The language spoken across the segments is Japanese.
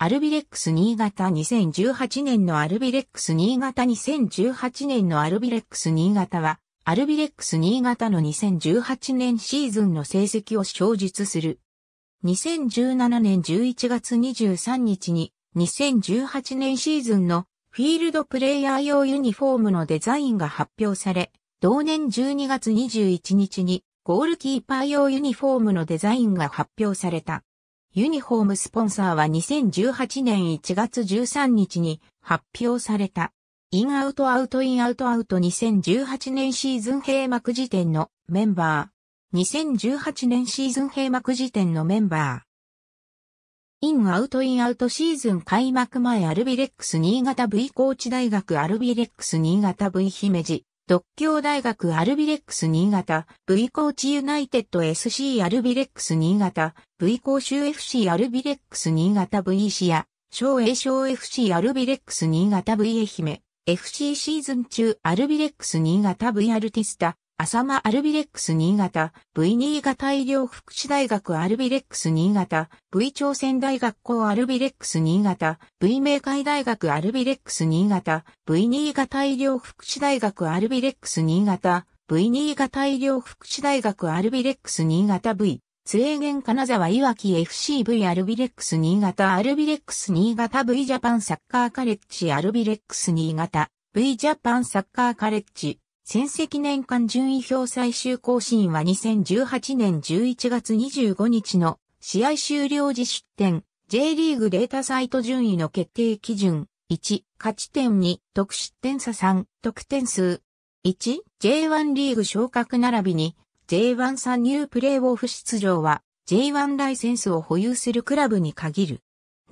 アルビレックス新潟2018年のアルビレックス新潟2018年のアルビレックス新潟は、アルビレックス新潟の2018年シーズンの成績を表述する。2017年11月23日に、2018年シーズンのフィールドプレイヤー用ユニフォームのデザインが発表され、同年12月21日にゴールキーパー用ユニフォームのデザインが発表された。ユニフォームスポンサーは2018年1月13日に発表された。インアウトアウトインアウトアウト2018年シーズン閉幕時点のメンバー。2018年シーズン閉幕時点のメンバー。インアウトインアウトシーズン開幕前アルビレックス新潟 V 高知大学アルビレックス新潟 V 姫路独協大学アルビレックス新潟、V コーチユナイテッド SC アルビレックス新潟、V コ甲州 FC アルビレックス新潟 V シア、小栄小 FC アルビレックス新潟 V 愛媛、FC シーズン中アルビレックス新潟 V アルティスタ、浅間アルビレックス新潟、V 新潟医療福祉大学アルビレックス新潟、V 朝鮮大学校アルビレックス新潟、V 明海大学アルビレックス新潟、V 新潟医療福祉大学アルビレックス新潟、V 新潟医療福祉大学アルビレックス新潟 V、津営源金沢いわき FCV アルビレックス新潟アルビレックス新潟 V ジャパンサッカーカレッジアルビレックス新潟 V ジャパンサッカーカレッジ戦績年間順位表最終更新は2018年11月25日の試合終了時出点 J リーグデータサイト順位の決定基準1、勝ち点2、得失点差3、得点数1、J1 リーグ昇格並びに J1 参入プレーオフ出場は J1 ライセンスを保有するクラブに限る。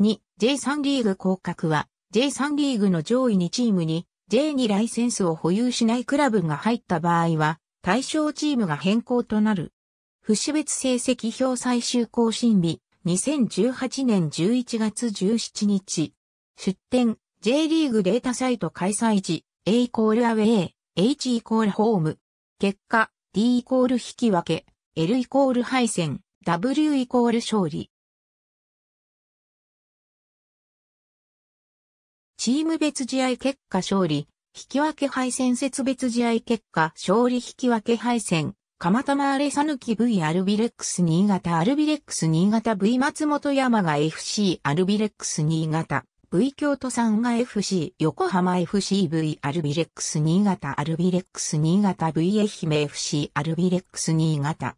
2、J3 リーグ降格は J3 リーグの上位2チームに J にライセンスを保有しないクラブが入った場合は、対象チームが変更となる。不死別成績表最終更新日、2018年11月17日。出展、J リーグデータサイト開催時、A イコールアウェー、H イコールホーム。結果、D イコール引き分け、L イコール敗戦、W イコール勝利。チーム別試合結果勝利、引き分け敗戦説別試合結果勝利引き分け敗戦、釜玉アレサヌキ V アルビレックス新潟アルビレックス新潟 V 松本山が FC アルビレックス新潟 V 京都さんが FC 横浜 FCV アルビレックス新潟アルビレックス新潟 V 愛媛 FC アルビレックス新潟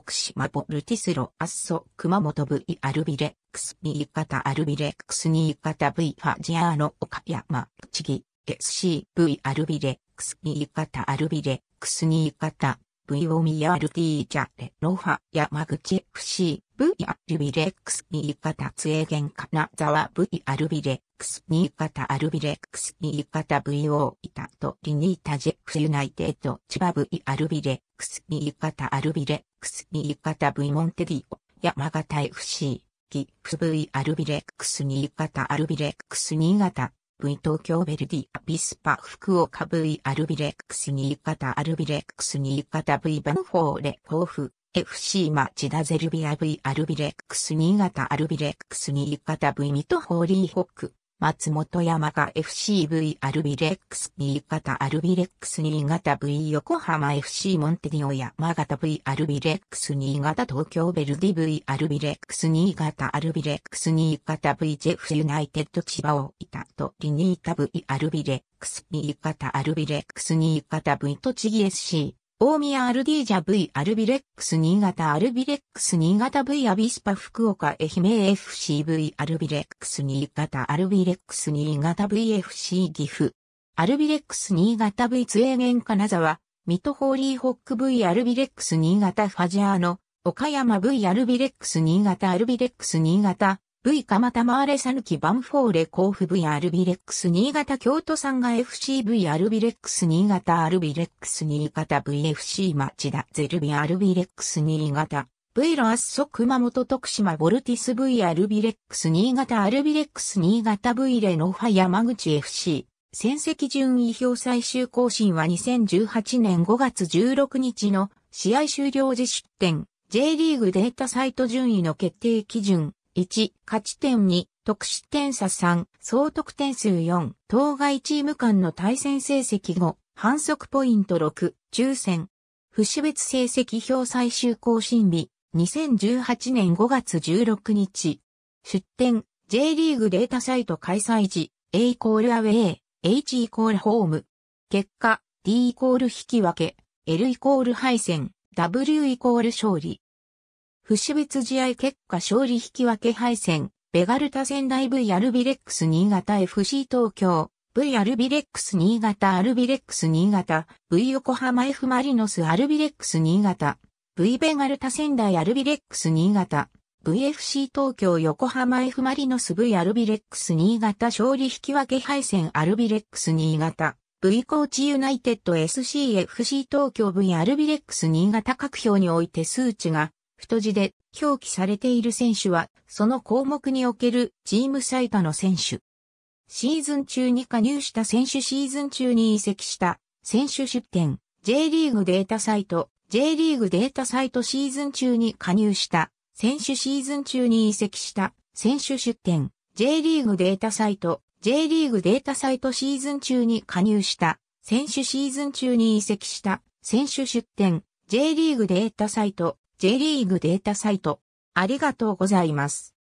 クシマボルティスロアッソ熊本 V アルビレックス B 型アルビレックス新潟 V ファジアーノ岡山栃木 SCV アルビレックス B 型アルビレックス新潟 V オミヤルティーチャレロファ山口 FC V アルビレックス新潟ンカナザワ V アルビレックス新潟アルビレックス新潟 VO タトリニータジェフクスユナイテッド千葉 V アルビレックス新潟アルビレックス新潟 V モンテディオ、山形 FC、ギプス V アルビレックス新潟アルビレックス新潟、V 東京ベルディアビスパ福岡 V アルビレックス新潟アルビレックス新潟 V バンフォーレーフ、FC 町田ゼルビア V アルビレックス新潟アルビレックス新潟 V ミトホーリーホック松本山が FCV アルビレックス新潟アルビレックス新潟 V 横浜 FC モンテディオ山形 V アルビレックス新潟東京ベルディ V アルビレックス新潟アルビレックス新潟 V ジェフユナイテッド千葉をいたとリニータ V アルビレックス新潟アルビレックス新潟 V 栃木 SC 大宮アルディージャ V アルビレックス新潟アルビレックス新潟 V アビスパ福岡愛媛 FCV アルビレックス新潟アルビレックス新潟 VFC 岐阜アルビレックス新潟 V ツエーゲン金沢ミトホーリーホック V アルビレックス新潟ファジャーノ岡山 V アルビレックス新潟アルビレックス新潟 V 蒲田マーレサヌキバンフォーレ甲府 V アルビレックス新潟京都産が FCV アルビレックス新潟アルビレックス新潟 VFC 町田ゼルビアルビレックス新潟 V ロアッソ熊本徳島ボルティス V アルビレックス新潟アルビレックス新潟 V レノファ山口 FC 戦績順位表最終更新は2018年5月16日の試合終了時出展 J リーグデータサイト順位の決定基準1、勝ち点2、得失点差3、総得点数4、当該チーム間の対戦成績5、反則ポイント6、抽選。不死別成績表最終更新日、2018年5月16日。出展、J リーグデータサイト開催時、A イコールアウェイ、H イコールホーム。結果、D イコール引き分け、L イコール敗戦、W イコール勝利。不死別試合結果勝利引き分け敗戦、ベガルタ仙台 V アルビレックス新潟 FC 東京、V アルビレックス新潟アルビレックス新潟、V 横浜 F マリノスアルビレックス新潟、V ベガルタ仙台アルビレックス新潟、VFC 東京横浜 F マリノス V アルビレックス新潟勝利引き分け敗戦アルビレックス新潟 V コーチユナイテッド SCFC 東京 V アルビレックス新潟各表において数値が太字で表記されている選手は、その項目におけるチーム最多の選手。シーズン中に加入した選手シーズン中に移籍した選手出展 J リーグデータサイト J リーグデータサイトシーズン中に加入した選手シーズン中に移籍した選手出展 J リーグデータサイト J リーグデータサイトシーズン中に加入した選手シーズン中に移籍した選手出展 J リーグデータサイト J リーグデータサイト。ありがとうございます。